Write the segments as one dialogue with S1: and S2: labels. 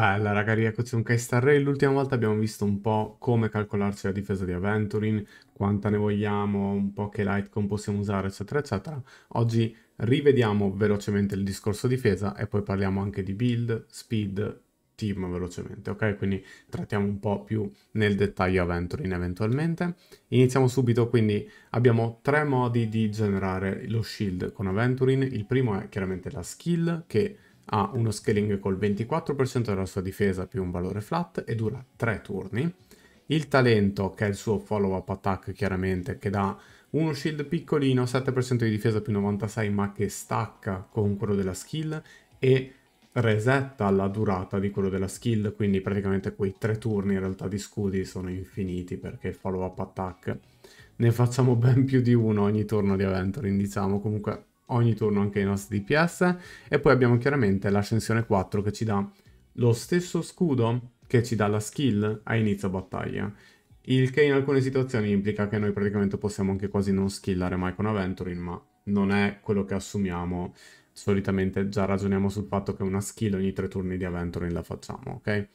S1: Bella raga rieccoci con Starray, l'ultima volta abbiamo visto un po' come calcolarci la difesa di Aventurin, quanta ne vogliamo, un po' che Lightcom possiamo usare eccetera eccetera. Oggi rivediamo velocemente il discorso difesa e poi parliamo anche di build, speed, team velocemente, ok? Quindi trattiamo un po' più nel dettaglio Aventurin eventualmente. Iniziamo subito, quindi abbiamo tre modi di generare lo shield con Aventurin. Il primo è chiaramente la skill che ha uno scaling col 24% della sua difesa più un valore flat e dura 3 turni. Il talento, che è il suo follow up attack chiaramente, che dà uno shield piccolino, 7% di difesa più 96 ma che stacca con quello della skill e resetta la durata di quello della skill, quindi praticamente quei 3 turni in realtà di scudi sono infiniti perché il follow up attack ne facciamo ben più di uno ogni turno di Aventuring, diciamo comunque ogni turno anche i nostri DPS e poi abbiamo chiaramente l'ascensione 4 che ci dà lo stesso scudo che ci dà la skill a inizio battaglia il che in alcune situazioni implica che noi praticamente possiamo anche quasi non skillare mai con Aventurin ma non è quello che assumiamo solitamente già ragioniamo sul fatto che una skill ogni tre turni di Aventurin la facciamo ok?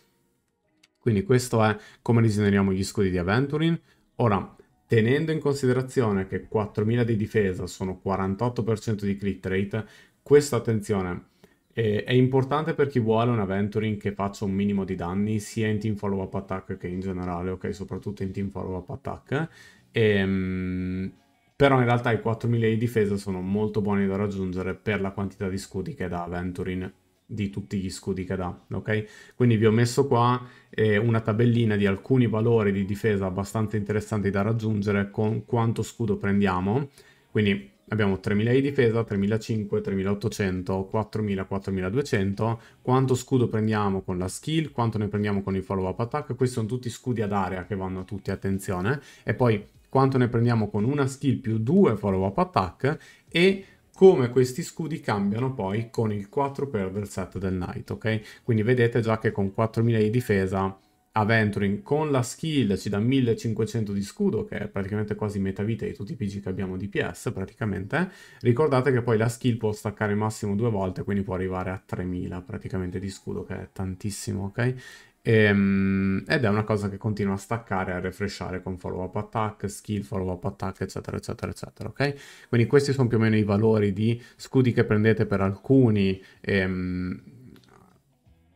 S1: Quindi questo è come disegniamo gli scudi di Aventurin. Ora, Tenendo in considerazione che 4.000 di difesa sono 48% di crit rate, questa attenzione è, è importante per chi vuole un Aventuring che faccia un minimo di danni sia in team follow up attack che in generale, ok? Soprattutto in team follow up attack. E, ehm, però in realtà i 4.000 di difesa sono molto buoni da raggiungere per la quantità di scudi che dà Aventuring di tutti gli scudi che dà, ok? Quindi vi ho messo qua eh, una tabellina di alcuni valori di difesa abbastanza interessanti da raggiungere con quanto scudo prendiamo, quindi abbiamo 3000 di difesa, 3500, 3800, 4000, 4200, quanto scudo prendiamo con la skill, quanto ne prendiamo con il follow up attack, questi sono tutti scudi ad area che vanno a tutti, attenzione, e poi quanto ne prendiamo con una skill più due follow up attack e come questi scudi cambiano poi con il 4x del set del knight, ok? Quindi vedete già che con 4000 di difesa a Venturing con la skill ci dà 1500 di scudo, che è praticamente quasi metà vita di tutti i PG che abbiamo di PS, praticamente. Ricordate che poi la skill può staccare massimo due volte, quindi può arrivare a 3000 praticamente di scudo, che è tantissimo, ok? Ehm, ed è una cosa che continua a staccare, a refreshare con follow up attack, skill, follow up attack, eccetera, eccetera, eccetera. Ok? Quindi questi sono più o meno i valori di scudi che prendete per alcuni. Ehm,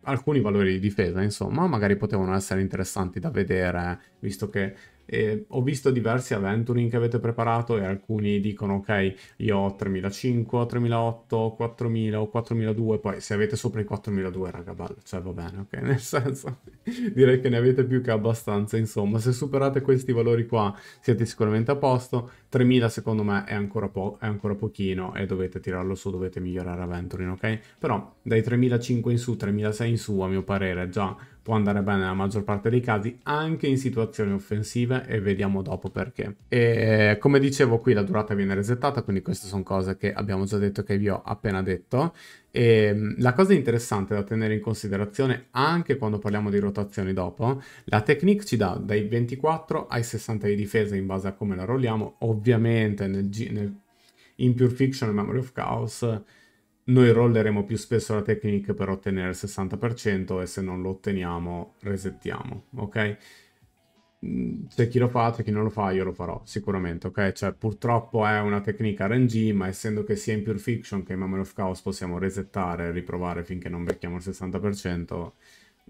S1: alcuni valori di difesa, insomma, magari potevano essere interessanti da vedere, visto che eh, ho visto diversi Aventuring che avete preparato e alcuni dicono ok, io ho 3005, 3008, 4000 o 4002, poi se avete sopra i 4002 raga, bello, cioè va bene, ok? Nel senso, direi che ne avete più che abbastanza, insomma, se superate questi valori qua siete sicuramente a posto, 3000 secondo me è ancora, po- è ancora pochino e dovete tirarlo su, dovete migliorare Aventuring, ok? Però dai 3005 in su, 3006 in su a mio parere già può andare bene nella maggior parte dei casi anche in situazioni offensive e vediamo dopo perché. E come dicevo qui la durata viene resettata, quindi queste sono cose che abbiamo già detto che vi ho appena detto. E la cosa interessante da tenere in considerazione anche quando parliamo di rotazioni dopo, la Technique ci dà dai 24 ai 60 di difesa in base a come la rolliamo, ovviamente nel, nel in Pure Fiction e Memory of Chaos noi rolleremo più spesso la technique per ottenere il 60% e se non lo otteniamo resettiamo, ok? Mm, c'è chi lo fa, c'è chi non lo fa, io lo farò sicuramente, ok? Cioè purtroppo è una tecnica RNG, ma essendo che sia in Pure Fiction che in Memory of Chaos possiamo resettare e riprovare finché non becchiamo il 60%,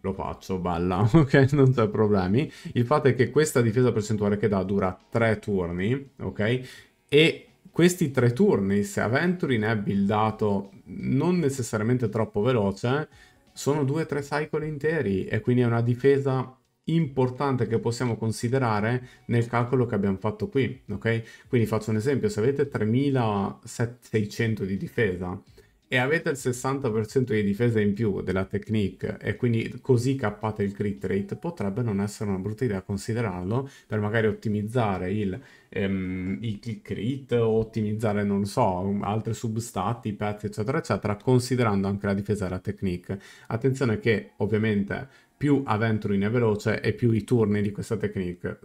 S1: lo faccio, balla, ok? Non c'è problemi. Il fatto è che questa difesa percentuale che dà dura 3 turni, ok? E questi tre turni, se Aventurin è buildato non necessariamente troppo veloce, sono due o tre cycle interi e quindi è una difesa importante che possiamo considerare nel calcolo che abbiamo fatto qui, ok? Quindi faccio un esempio, se avete 3600 di difesa e avete il 60% di difesa in più della technique e quindi così cappate il crit rate, potrebbe non essere una brutta idea considerarlo per magari ottimizzare il, ehm, il crit o ottimizzare, non so, altri substati, pezzi, eccetera, eccetera, considerando anche la difesa della technique. Attenzione che ovviamente più Aventurin è veloce e più i turni di questa technique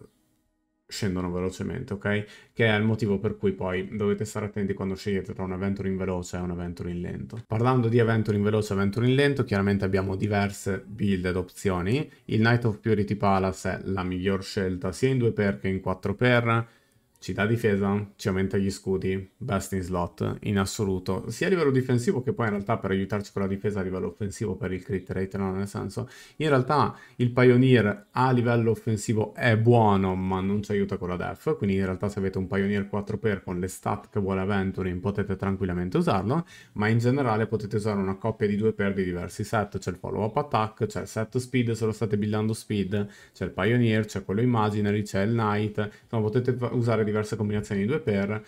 S1: scendono velocemente, ok? Che è il motivo per cui poi dovete stare attenti quando scegliete tra un evento in veloce e un evento in lento. Parlando di evento in veloce e evento in lento, chiaramente abbiamo diverse build ed opzioni. Il Knight of Purity Palace è la miglior scelta sia in 2x che in 4x, ci dà difesa, ci aumenta gli scudi, best in slot in assoluto, sia a livello difensivo che poi in realtà per aiutarci con la difesa a livello offensivo per il crit rate, no? nel senso in realtà il Pioneer a livello offensivo è buono ma non ci aiuta con la def, quindi in realtà se avete un Pioneer 4 per con le stat che vuole Aventurin potete tranquillamente usarlo, ma in generale potete usare una coppia di 2 per di diversi set, c'è il follow up attack, c'è il set speed se lo state buildando speed, c'è il Pioneer, c'è quello Imaginary, c'è il Knight, insomma potete usare diverse combinazioni di due per.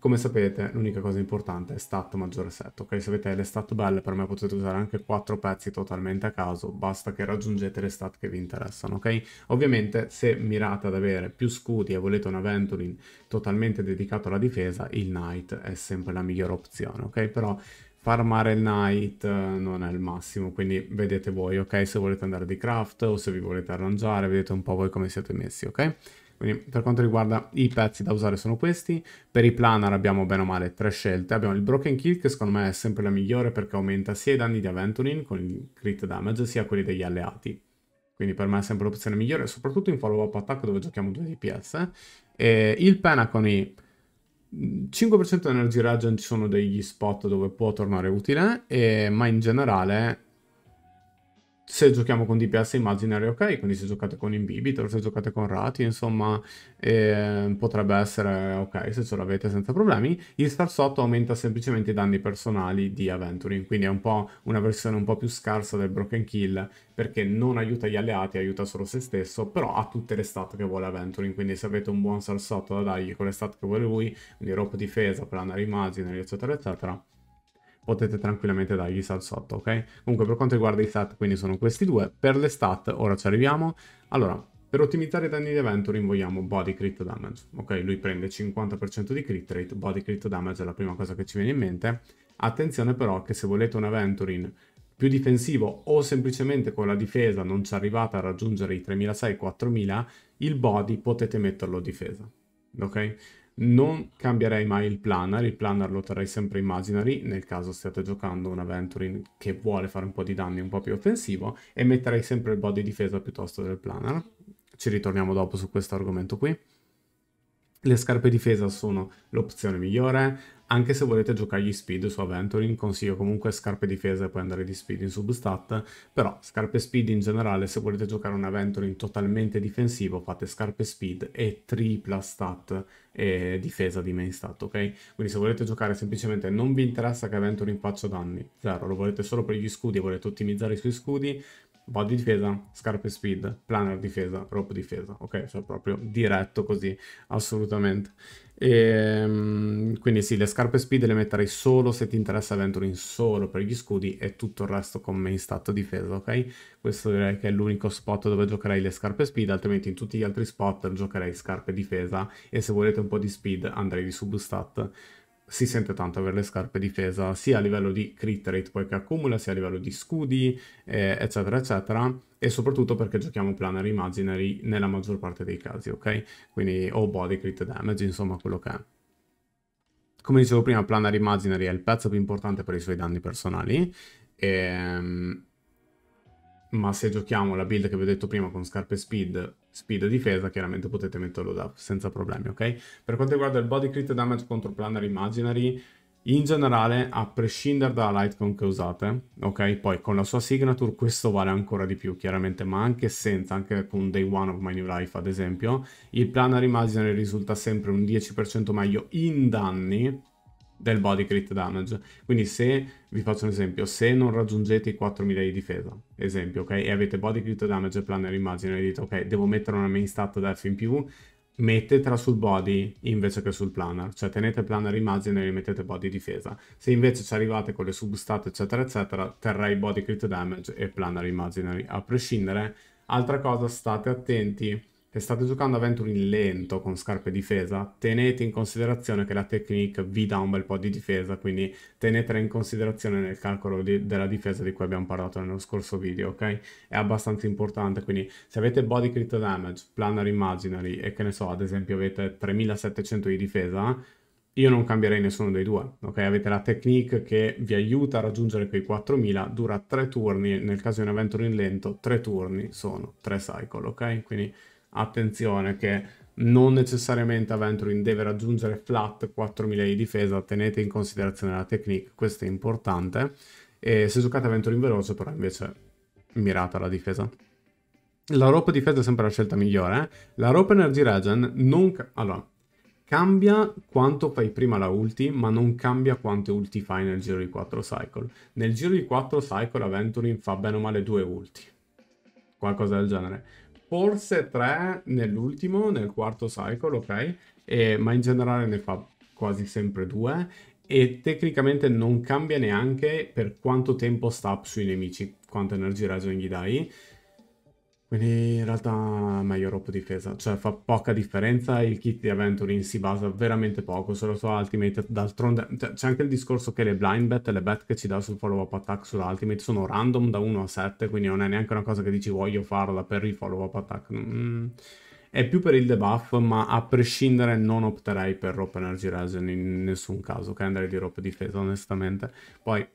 S1: Come sapete, l'unica cosa importante è stat maggiore 7, ok? Se avete le stat belle, per me potete usare anche 4 pezzi totalmente a caso, basta che raggiungete le stat che vi interessano, ok? Ovviamente, se mirate ad avere più scudi e volete un Aventurin totalmente dedicato alla difesa, il Knight è sempre la migliore opzione, ok? Però farmare il Knight eh, non è il massimo, quindi vedete voi, ok? Se volete andare di craft o se vi volete arrangiare, vedete un po' voi come siete messi, ok? Quindi per quanto riguarda i pezzi da usare sono questi, per i planar abbiamo bene o male tre scelte, abbiamo il Broken Kill che secondo me è sempre la migliore perché aumenta sia i danni di Aventurin con il crit damage sia quelli degli alleati, quindi per me è sempre l'opzione migliore, soprattutto in follow up attack dove giochiamo 2 DPS. E il Penacony, 5% di energy regen ci sono degli spot dove può tornare utile, e, ma in generale se giochiamo con DPS immaginary ok, quindi se giocate con Inhibitor, se giocate con Rati, insomma, eh, potrebbe essere ok se ce l'avete senza problemi. Il star sotto aumenta semplicemente i danni personali di Aventuring, quindi è un po' una versione un po' più scarsa del Broken Kill, perché non aiuta gli alleati, aiuta solo se stesso, però ha tutte le stat che vuole Aventuring, quindi se avete un buon star sotto da dargli con le stat che vuole lui, quindi rope difesa, planare immagine, eccetera, eccetera, potete tranquillamente dargli sat sotto, ok? Comunque per quanto riguarda i sat, quindi sono questi due. Per le stat, ora ci arriviamo. Allora, per ottimizzare i danni di evento rinvogliamo body crit damage, ok? Lui prende 50% di crit rate, body crit damage è la prima cosa che ci viene in mente. Attenzione però che se volete un Aventurin più difensivo o semplicemente con la difesa non ci arrivate a raggiungere i 3600-4000, il body potete metterlo difesa, ok? Non cambierei mai il planner, il planner lo terrei sempre imaginary nel caso stiate giocando un Aventurin che vuole fare un po' di danni un po' più offensivo e metterei sempre il body difesa piuttosto del planner. Ci ritorniamo dopo su questo argomento qui. Le scarpe difesa sono l'opzione migliore, anche se volete giocare gli speed su Aventuring, consiglio comunque scarpe difesa e poi andare di speed in substat, però scarpe speed in generale, se volete giocare un Aventuring totalmente difensivo, fate scarpe speed e tripla stat e difesa di main stat, ok? Quindi se volete giocare semplicemente non vi interessa che Aventuring faccia danni, zero, lo volete solo per gli scudi, e volete ottimizzare i suoi scudi, body difesa, scarpe speed, planner difesa, rope difesa, ok? Cioè proprio diretto così, assolutamente. E, ehm, quindi sì, le scarpe speed le metterei solo se ti interessa Venturing solo per gli scudi e tutto il resto con main stat difesa, ok? Questo direi che è l'unico spot dove giocherei le scarpe speed, altrimenti in tutti gli altri spot giocherei scarpe difesa e se volete un po' di speed andrei di substat si sente tanto avere le scarpe difesa sia a livello di crit rate poi che accumula sia a livello di scudi eh, eccetera eccetera e soprattutto perché giochiamo planari imaginary nella maggior parte dei casi ok quindi o body crit damage insomma quello che è come dicevo prima planari imaginary è il pezzo più importante per i suoi danni personali ehm, ma se giochiamo la build che vi ho detto prima con scarpe speed speed e difesa, chiaramente potete metterlo da senza problemi, ok? Per quanto riguarda il body crit damage contro planar imaginary, in generale, a prescindere dalla lightcon che usate, ok? Poi con la sua signature questo vale ancora di più, chiaramente, ma anche senza, anche con Day One of My New Life ad esempio, il planar imaginary risulta sempre un 10% meglio in danni, del body crit damage. Quindi se, vi faccio un esempio, se non raggiungete i 4000 di difesa, esempio, ok? E avete body crit damage e planner immagine e dite, ok, devo mettere una main stat def in più, mettetela sul body invece che sul planner, cioè tenete planner immagine e mettete body difesa. Se invece ci arrivate con le substat eccetera eccetera, terrei body crit damage e planner immagine a prescindere. Altra cosa, state attenti se state giocando Aventure in lento con scarpe difesa, tenete in considerazione che la Technique vi dà un bel po' di difesa, quindi tenetela in considerazione nel calcolo di, della difesa di cui abbiamo parlato nello scorso video, ok? È abbastanza importante, quindi se avete Body Crit Damage, Planar Imaginary e che ne so, ad esempio avete 3700 di difesa, io non cambierei nessuno dei due, ok? Avete la technique che vi aiuta a raggiungere quei 4000, dura 3 turni, nel caso di un Aventure in lento, 3 turni sono 3 cycle, ok? Quindi attenzione che non necessariamente Aventurin deve raggiungere flat 4000 di difesa, tenete in considerazione la technique, questo è importante. E se giocate Aventurin veloce però invece mirate alla difesa. La rope difesa è sempre la scelta migliore. Eh. La rope energy regen non... Ca allora, cambia quanto fai prima la ulti, ma non cambia quante ulti fai nel giro di 4 cycle. Nel giro di 4 cycle Aventurin fa bene o male due ulti. Qualcosa del genere forse tre nell'ultimo, nel quarto cycle, ok? E, ma in generale ne fa quasi sempre due e tecnicamente non cambia neanche per quanto tempo sta sui nemici, quanta energy regen gli dai. Quindi in realtà meglio Roppo difesa, cioè fa poca differenza, il kit di Aventurin si basa veramente poco sulla sua ultimate, d'altronde cioè, c'è anche il discorso che le blind bet e le bet che ci dà sul follow up attack sulla ultimate sono random da 1 a 7, quindi non è neanche una cosa che dici voglio farla per il follow up attack, mm. è più per il debuff, ma a prescindere non opterei per Roppo Energy Resin in nessun caso che andrei di Roppo difesa onestamente, poi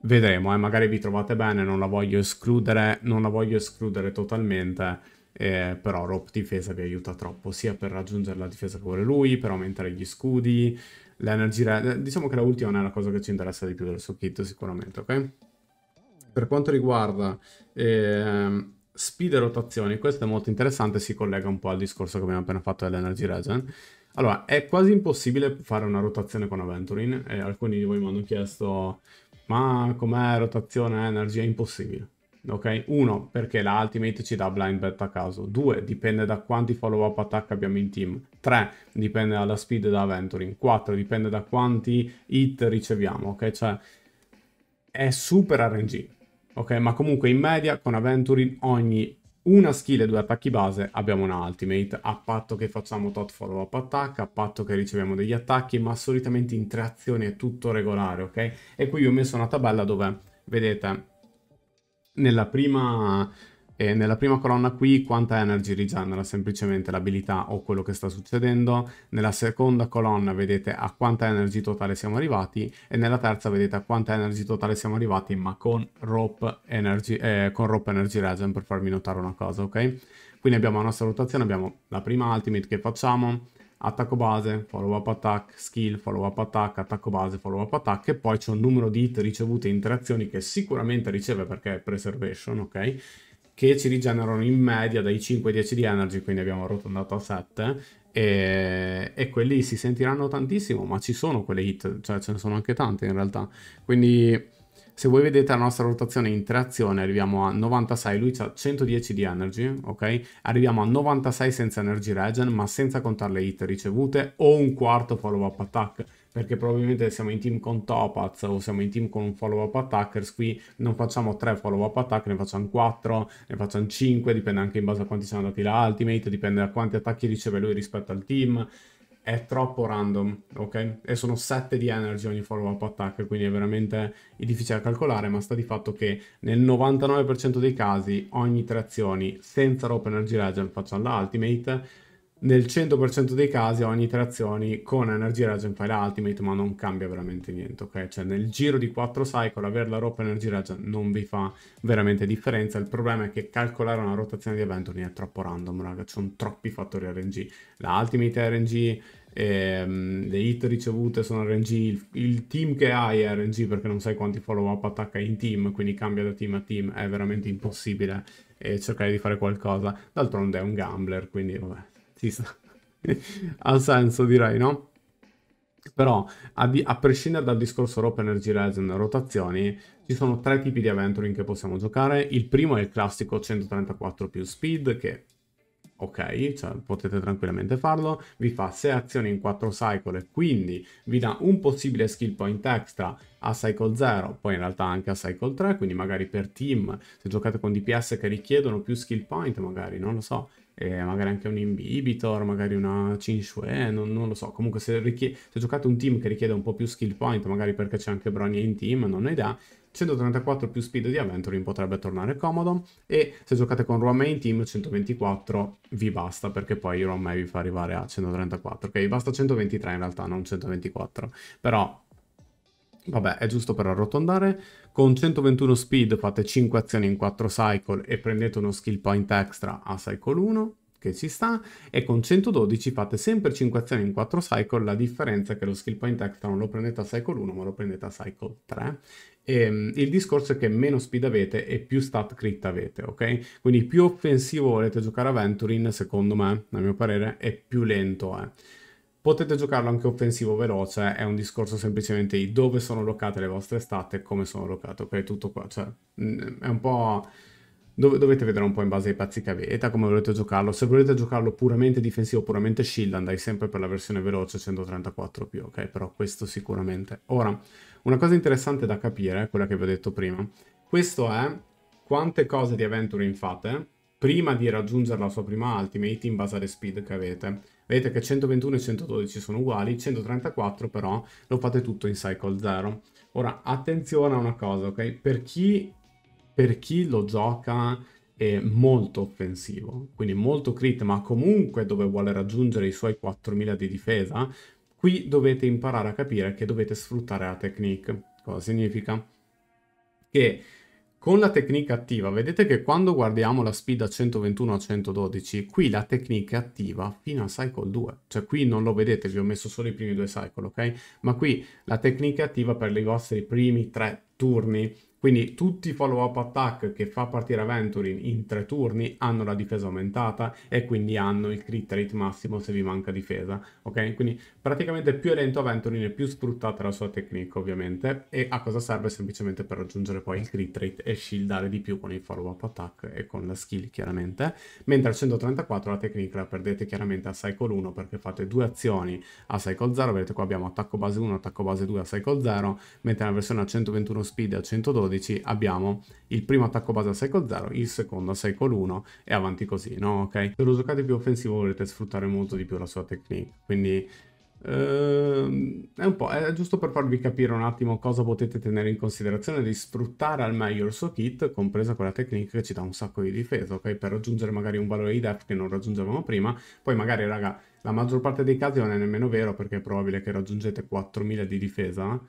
S1: Vedremo, eh, magari vi trovate bene, non la voglio escludere, non la voglio escludere totalmente, eh, però Rope difesa vi aiuta troppo, sia per raggiungere la difesa che vuole lui, per aumentare gli scudi, l'energy red, eh, diciamo che la ultima non è la cosa che ci interessa di più del suo kit sicuramente, ok? Per quanto riguarda eh, speed e rotazioni, questo è molto interessante, si collega un po' al discorso che abbiamo appena fatto dell'energy regen, allora, è quasi impossibile fare una rotazione con Aventurin. Eh, alcuni di voi mi hanno chiesto ma com'è rotazione energia? Impossibile. Ok? Uno, perché la Ultimate ci dà blind bet a caso. Due, dipende da quanti follow up attack abbiamo in team. Tre, dipende dalla speed da venturing. Quattro, dipende da quanti hit riceviamo. Ok? Cioè, è super RNG. Ok, ma comunque in media con Aventurin ogni una skill e due attacchi base, abbiamo una ultimate, a patto che facciamo tot follow up attack, a patto che riceviamo degli attacchi, ma solitamente in tre azioni è tutto regolare, ok? E qui ho messo una tabella dove, vedete, nella prima e nella prima colonna qui quanta energy rigenera semplicemente l'abilità o quello che sta succedendo, nella seconda colonna vedete a quanta energy totale siamo arrivati e nella terza vedete a quanta energy totale siamo arrivati ma con rope energy, eh, con rope energy regen per farvi notare una cosa, ok? Quindi abbiamo la nostra rotazione, abbiamo la prima ultimate che facciamo, attacco base, follow up attack, skill, follow up attack, attacco base, follow up attack e poi c'è un numero di hit ricevute in interazioni che sicuramente riceve perché è preservation, ok? che ci rigenerano in media dai 5 ai 10 di energy, quindi abbiamo arrotondato a 7, e, e, quelli si sentiranno tantissimo, ma ci sono quelle hit, cioè ce ne sono anche tante in realtà. Quindi se voi vedete la nostra rotazione in trazione arriviamo a 96, lui ha 110 di energy, ok? Arriviamo a 96 senza energy regen, ma senza contare le hit ricevute o un quarto follow up attack perché probabilmente siamo in team con Topaz o siamo in team con un follow up attackers, qui non facciamo 3 follow up attack, ne facciamo 4, ne facciamo 5, dipende anche in base a quanti siamo andati la ultimate, dipende da quanti attacchi riceve lui rispetto al team, è troppo random, ok? E sono 7 di energy ogni follow up attack, quindi è veramente difficile da calcolare, ma sta di fatto che nel 99% dei casi ogni tre azioni senza rope energy legend facciamo la ultimate, nel 100% dei casi ogni interazioni con Energy Regen File Ultimate, ma non cambia veramente niente, ok? Cioè nel giro di 4 cycle avere la rotta Energy Regen non vi fa veramente differenza, il problema è che calcolare una rotazione di evento è troppo random, raga, ci sono troppi fattori RNG. La Ultimate RNG, ehm, le hit ricevute sono RNG, il, il team che hai è RNG perché non sai quanti follow up attacca in team, quindi cambia da team a team, è veramente impossibile eh, cercare di fare qualcosa. D'altronde è un gambler, quindi vabbè ci sta. ha senso direi, no? Però, a, di a prescindere dal discorso Rope Energy Legend rotazioni, ci sono tre tipi di Aventuring che possiamo giocare. Il primo è il classico 134 più Speed, che ok, cioè potete tranquillamente farlo, vi fa 6 azioni in 4 cycle, e quindi vi dà un possibile skill point extra a cycle 0, poi in realtà anche a cycle 3, quindi magari per team, se giocate con DPS che richiedono più skill point, magari, non lo so, eh, magari anche un Inhibitor, magari una Cinshue, non, non, lo so. Comunque se, richie- se giocate un team che richiede un po' più skill point, magari perché c'è anche Brony in team, non ne dà, 134 più speed di Aventurin potrebbe tornare comodo e se giocate con Roma in team 124 vi basta perché poi Roma vi fa arrivare a 134 ok basta 123 in realtà non 124 però vabbè, è giusto per arrotondare. Con 121 speed fate 5 azioni in 4 cycle e prendete uno skill point extra a cycle 1, che ci sta, e con 112 fate sempre 5 azioni in 4 cycle, la differenza è che lo skill point extra non lo prendete a cycle 1, ma lo prendete a cycle 3. E, ehm, il discorso è che meno speed avete e più stat crit avete, ok? Quindi più offensivo volete giocare a Venturin, secondo me, a mio parere, e più lento è. Eh. Potete giocarlo anche offensivo veloce, è un discorso semplicemente di dove sono locate le vostre stat e come sono locate, ok, tutto qua, cioè, mm, è un po'... Dov dovete vedere un po' in base ai pazzi che avete, come volete giocarlo. Se volete giocarlo puramente difensivo, puramente shield, andai sempre per la versione veloce 134 più, ok? Però questo sicuramente. Ora, una cosa interessante da capire, quella che vi ho detto prima, questo è quante cose di Aventuring fate prima di raggiungere la sua prima ultimate in base alle speed che avete. Vedete che 121 e 112 sono uguali, 134 però lo fate tutto in cycle 0. Ora, attenzione a una cosa, ok? Per chi, per chi lo gioca molto offensivo, quindi molto crit, ma comunque dove vuole raggiungere i suoi 4000 di difesa, qui dovete imparare a capire che dovete sfruttare la technique. Cosa significa? Che con la tecnica attiva, vedete che quando guardiamo la speed da 121 a 112, qui la tecnica è attiva fino al cycle 2. Cioè qui non lo vedete, vi ho messo solo i primi due cycle, ok? Ma qui la tecnica è attiva per i vostri primi tre turni quindi tutti i follow-up attack che fa partire Venturin in tre turni hanno la difesa aumentata e quindi hanno il crit rate massimo se vi manca difesa, ok? Quindi praticamente più è lento Venturin e più sfruttate la sua tecnica ovviamente e a cosa serve semplicemente per raggiungere poi il crit rate e shieldare di più con il follow-up attack e con la skill chiaramente, mentre al 134 la tecnica la perdete chiaramente a cycle 1 perché fate due azioni a cycle 0, vedete qua abbiamo attacco base 1, attacco base 2 a cycle 0, mentre la versione a 121 speed e a 112 codici abbiamo il primo attacco base a cycle 0, il secondo a cycle 1 e avanti così, no? Ok? Se lo giocate più offensivo volete sfruttare molto di più la sua technique, quindi Uh, è un po', è giusto per farvi capire un attimo cosa potete tenere in considerazione di sfruttare al meglio il suo kit, compresa quella technique che ci dà un sacco di difesa, ok? Per raggiungere magari un valore di depth che non raggiungevamo prima, poi magari, raga, la maggior parte dei casi non è nemmeno vero perché è probabile che raggiungete 4000 di difesa,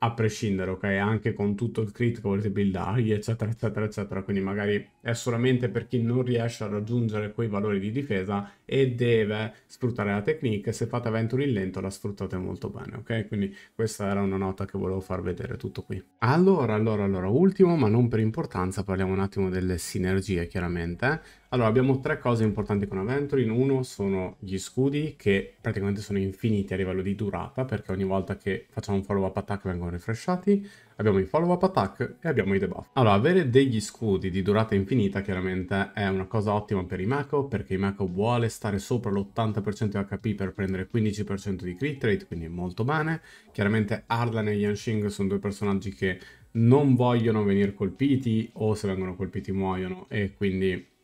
S1: a prescindere, ok? Anche con tutto il crit che volete buildargli, eccetera, eccetera, eccetera. Quindi magari è solamente per chi non riesce a raggiungere quei valori di difesa e deve sfruttare la technique. Se fate Venture in lento la sfruttate molto bene, ok? Quindi questa era una nota che volevo far vedere tutto qui. Allora, allora, allora, ultimo ma non per importanza, parliamo un attimo delle sinergie, chiaramente. Allora, abbiamo tre cose importanti con Aventurin. Uno sono gli scudi, che praticamente sono infiniti a livello di durata, perché ogni volta che facciamo un follow-up attack vengono refreshati. Abbiamo i follow-up attack e abbiamo i debuff. Allora, avere degli scudi di durata infinita chiaramente è una cosa ottima per i Mako, perché i Mako vuole stare sopra l'80% di HP per prendere 15% di crit rate, quindi molto bene. Chiaramente Arlan e Yanxing sono due personaggi che non vogliono venire colpiti, o se vengono colpiti muoiono, e quindi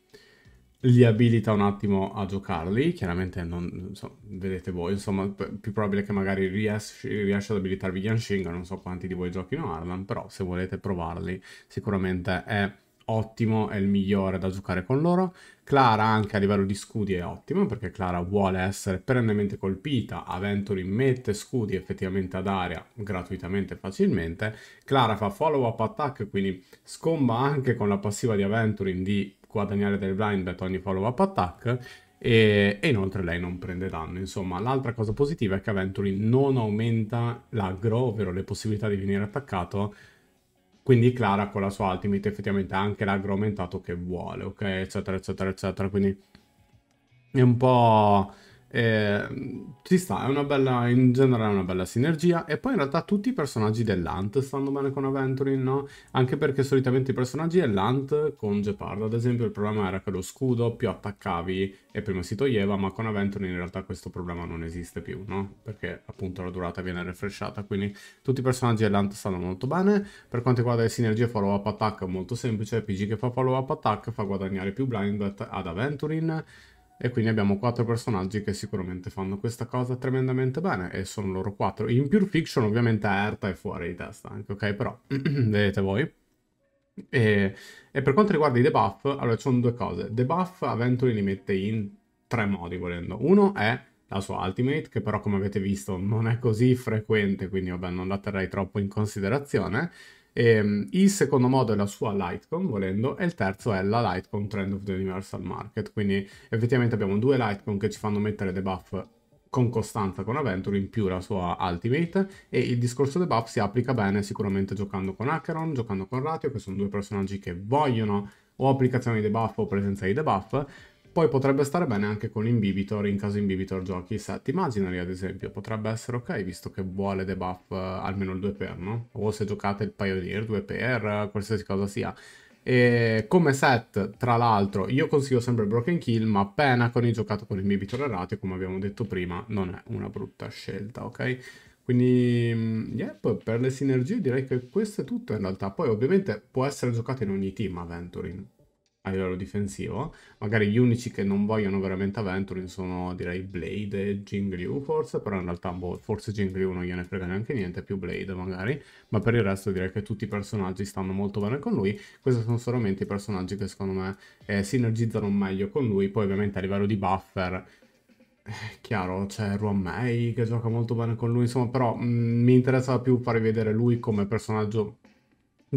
S1: li abilita un attimo a giocarli, chiaramente non, so, vedete voi, insomma, più probabile che magari riesci, riesci ad abilitarvi Yanshinga, non so quanti di voi giochino Arlan, però se volete provarli sicuramente è ottimo, è il migliore da giocare con loro. Clara anche a livello di scudi è ottimo perché Clara vuole essere perennemente colpita, Aventurin mette scudi effettivamente ad aria gratuitamente e facilmente, Clara fa follow up attack quindi scomba anche con la passiva di Aventurin di guadagnare del blind da ogni follow up attack e, e, inoltre lei non prende danno. Insomma, l'altra cosa positiva è che Aventuri non aumenta l'aggro, ovvero le possibilità di venire attaccato. Quindi Clara con la sua ultimate effettivamente ha anche l'aggro aumentato che vuole, ok? Eccetera, eccetera, eccetera. Quindi è un po' E, ehm, ci sta, è una bella, in generale è una bella sinergia. E poi in realtà tutti i personaggi dell'Ant stanno bene con Aventurin, no? Anche perché solitamente i personaggi dell'Ant con Gepard, ad esempio, il problema era che lo scudo più attaccavi e prima si toglieva, ma con Aventurin in realtà questo problema non esiste più, no? Perché appunto la durata viene refresciata, quindi tutti i personaggi dell'Ant stanno molto bene. Per quanto riguarda le sinergie follow-up attack, è molto semplice, PG che fa follow-up attack fa guadagnare più blind ad Aventurin e quindi abbiamo quattro personaggi che sicuramente fanno questa cosa tremendamente bene e sono loro quattro. In Pure Fiction ovviamente Erta è fuori di testa anche, ok? Però vedete voi. E, e, per quanto riguarda i debuff, allora ci sono due cose. Debuff Aventury li mette in tre modi volendo. Uno è la sua ultimate, che però come avete visto non è così frequente, quindi vabbè non la terrei troppo in considerazione. E, ehm, il secondo modo è la sua Litecoin, volendo, e il terzo è la Litecoin Trend of the Universal Market. Quindi effettivamente abbiamo due Litecoin che ci fanno mettere debuff con costanza con Aventure in più la sua Ultimate e il discorso debuff si applica bene sicuramente giocando con Acheron, giocando con Ratio, che sono due personaggi che vogliono o applicazione di debuff o presenza di debuff, poi potrebbe stare bene anche con Inhibitor, in caso Inhibitor giochi set Imaginary ad esempio, potrebbe essere ok visto che vuole debuff uh, almeno il 2x, no? O se giocate il Pioneer, 2x, qualsiasi cosa sia. E come set, tra l'altro, io consiglio sempre Broken Kill, ma appena con Penacon giocato con Inhibitor errati, come abbiamo detto prima, non è una brutta scelta, ok? Quindi, mm, yep, per le sinergie direi che questo è tutto in realtà. Poi ovviamente può essere giocato in ogni team Aventurin, a livello difensivo. Magari gli unici che non vogliono veramente Aventurin sono direi Blade e Jing Liu forse, però in realtà boh, forse Liu non gliene frega neanche niente, più Blade magari, ma per il resto direi che tutti i personaggi stanno molto bene con lui. Questi sono solamente i personaggi che secondo me eh, sinergizzano meglio con lui, poi ovviamente a livello di buffer eh, chiaro, c'è Ruan Mei che gioca molto bene con lui, insomma, però mh, mm, mi interessava più farvi vedere lui come personaggio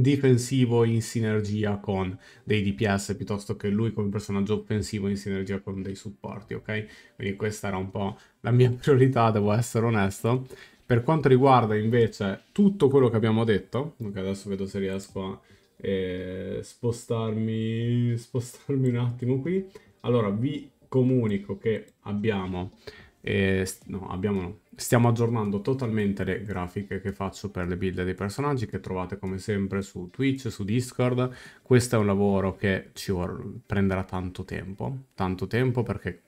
S1: difensivo in sinergia con dei DPS piuttosto che lui come personaggio offensivo in sinergia con dei supporti, ok? Quindi questa era un po' la mia priorità, devo essere onesto. Per quanto riguarda invece tutto quello che abbiamo detto, okay, adesso vedo se riesco a eh, spostarmi, spostarmi un attimo qui. Allora, vi comunico che abbiamo, eh, no, abbiamo no, Stiamo aggiornando totalmente le grafiche che faccio per le build dei personaggi che trovate come sempre su Twitch, su Discord. Questo è un lavoro che ci prenderà tanto tempo, tanto tempo perché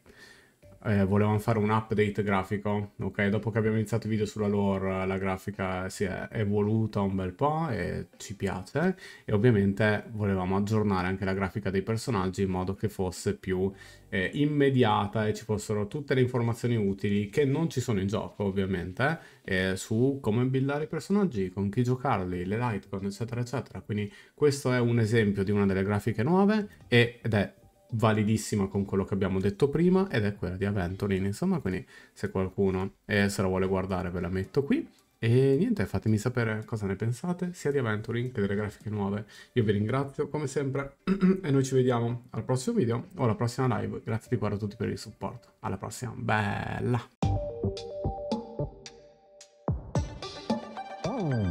S1: eh, volevamo fare un update grafico, ok? Dopo che abbiamo iniziato i video sulla lore, la grafica si è evoluta un bel po' e ci piace e ovviamente volevamo aggiornare anche la grafica dei personaggi in modo che fosse più eh, immediata e ci fossero tutte le informazioni utili che non ci sono in gioco ovviamente eh, su come buildare i personaggi, con chi giocarli, le lightcon eccetera eccetera. Quindi questo è un esempio di una delle grafiche nuove ed è validissima con quello che abbiamo detto prima ed è quella di Aventolin insomma quindi se qualcuno eh, se la vuole guardare ve la metto qui e niente fatemi sapere cosa ne pensate sia di Aventolin che delle grafiche nuove io vi ringrazio come sempre e noi ci vediamo al prossimo video o alla prossima live grazie di cuore a tutti per il supporto alla prossima bella oh.